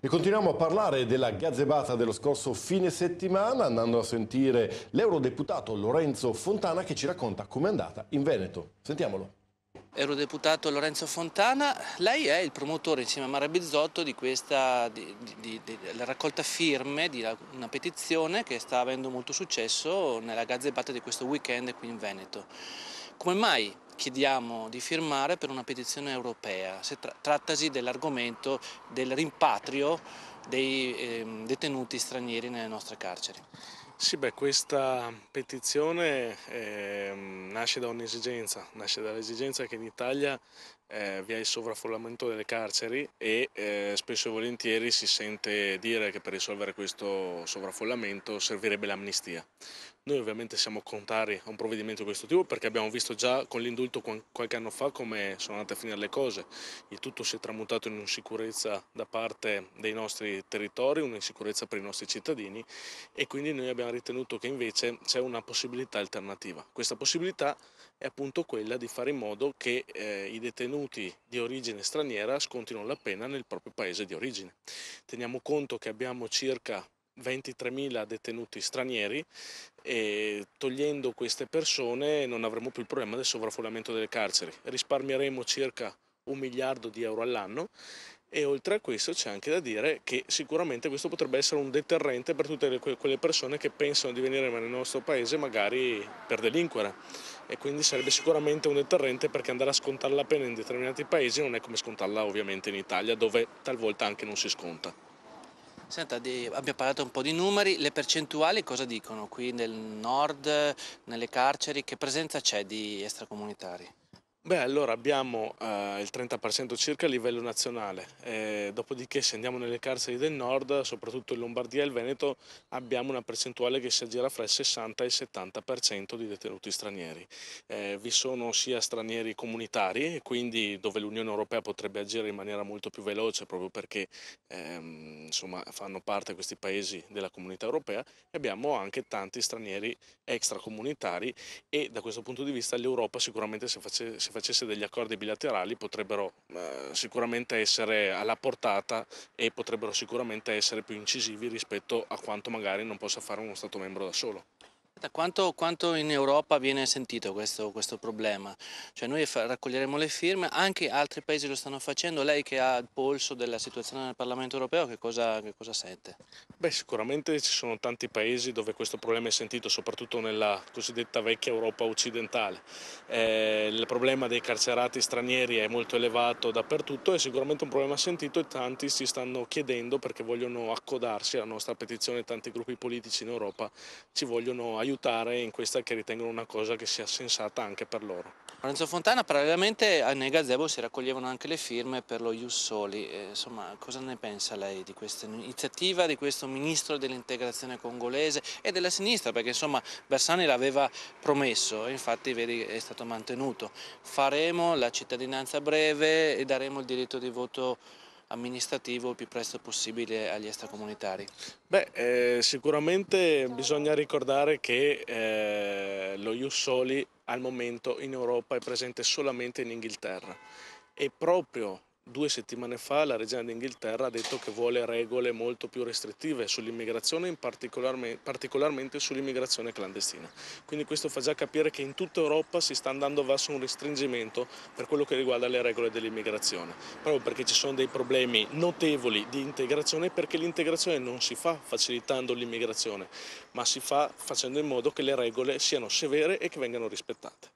E continuiamo a parlare della gazzebata dello scorso fine settimana andando a sentire l'eurodeputato Lorenzo Fontana che ci racconta com'è andata in Veneto. Sentiamolo. Eurodeputato Lorenzo Fontana, lei è il promotore insieme a Mara Bizzotto di questa di, di, di, raccolta firme di una petizione che sta avendo molto successo nella gazzebata di questo weekend qui in Veneto. Come mai chiediamo di firmare per una petizione europea. Si tra trattasi dell'argomento del rimpatrio dei eh, detenuti stranieri nelle nostre carceri. Sì, beh, questa petizione eh, nasce da un'esigenza, nasce dall'esigenza che in Italia eh, vi è il sovraffollamento delle carceri e eh, spesso e volentieri si sente dire che per risolvere questo sovraffollamento servirebbe l'amnistia. Noi ovviamente siamo contrari a un provvedimento di questo tipo perché abbiamo visto già con l'indulto qualche anno fa come sono andate a finire le cose. Il tutto si è tramutato in un'insicurezza da parte dei nostri territori, un'insicurezza per i nostri cittadini e quindi noi abbiamo ritenuto che invece c'è una possibilità alternativa. Questa possibilità è appunto quella di fare in modo che eh, i detenuti detenuti di origine straniera scontino la pena nel proprio paese di origine. Teniamo conto che abbiamo circa 23.000 detenuti stranieri e togliendo queste persone non avremo più il problema del sovraffollamento delle carceri. Risparmieremo circa un miliardo di euro all'anno e oltre a questo c'è anche da dire che sicuramente questo potrebbe essere un deterrente per tutte quelle persone che pensano di venire nel nostro paese magari per delinquere e quindi sarebbe sicuramente un deterrente perché andare a scontare la pena in determinati paesi non è come scontarla ovviamente in Italia dove talvolta anche non si sconta. Senta, abbiamo parlato un po' di numeri, le percentuali cosa dicono qui nel nord, nelle carceri, che presenza c'è di extracomunitari? Beh, allora abbiamo eh, il 30% circa a livello nazionale, eh, dopodiché se andiamo nelle carceri del nord, soprattutto in Lombardia e il Veneto, abbiamo una percentuale che si aggira fra il 60 e il 70% di detenuti stranieri. Eh, vi sono sia stranieri comunitari, quindi dove l'Unione Europea potrebbe agire in maniera molto più veloce proprio perché ehm, insomma, fanno parte questi paesi della comunità europea, e abbiamo anche tanti stranieri extracomunitari e da questo punto di vista l'Europa sicuramente si, face, facesse degli accordi bilaterali potrebbero eh, sicuramente essere alla portata e potrebbero sicuramente essere più incisivi rispetto a quanto magari non possa fare uno Stato membro da solo. Quanto, quanto, in Europa viene sentito questo, questo problema? Cioè noi raccoglieremo le firme, anche altri paesi lo stanno facendo, lei che ha il polso della situazione nel Parlamento europeo che cosa, che cosa sente? Beh sicuramente ci sono tanti paesi dove questo problema è sentito, soprattutto nella cosiddetta vecchia Europa occidentale. Eh, il problema dei carcerati stranieri è molto elevato dappertutto, è sicuramente un problema sentito e tanti si stanno chiedendo perché vogliono accodarsi alla nostra petizione, tanti gruppi politici in Europa ci vogliono aiutare aiutare in questa che ritengono una cosa che sia sensata anche per loro. Lorenzo Fontana, parallelamente nel gazebo si raccoglievano anche le firme per lo Ius Soli. Eh, insomma, cosa ne pensa lei di questa iniziativa, di questo ministro dell'integrazione congolese e della sinistra? Perché insomma Bersani l'aveva promesso e infatti vedi, è stato mantenuto. Faremo la cittadinanza breve e daremo il diritto di voto amministrativo il più presto possibile agli extracomunitari? Beh, eh, sicuramente bisogna ricordare che eh, lo Jussoli al momento in Europa è presente solamente in Inghilterra e proprio Due settimane fa la regina d'Inghilterra ha detto che vuole regole molto più restrittive sull'immigrazione, in particolarmente, particolarmente sull'immigrazione clandestina. Quindi questo fa già capire che in tutta Europa si sta andando verso un restringimento per quello che riguarda le regole dell'immigrazione, proprio perché ci sono dei problemi notevoli di integrazione perché l'integrazione non si fa facilitando l'immigrazione, ma si fa facendo in modo che le regole siano severe e che vengano rispettate.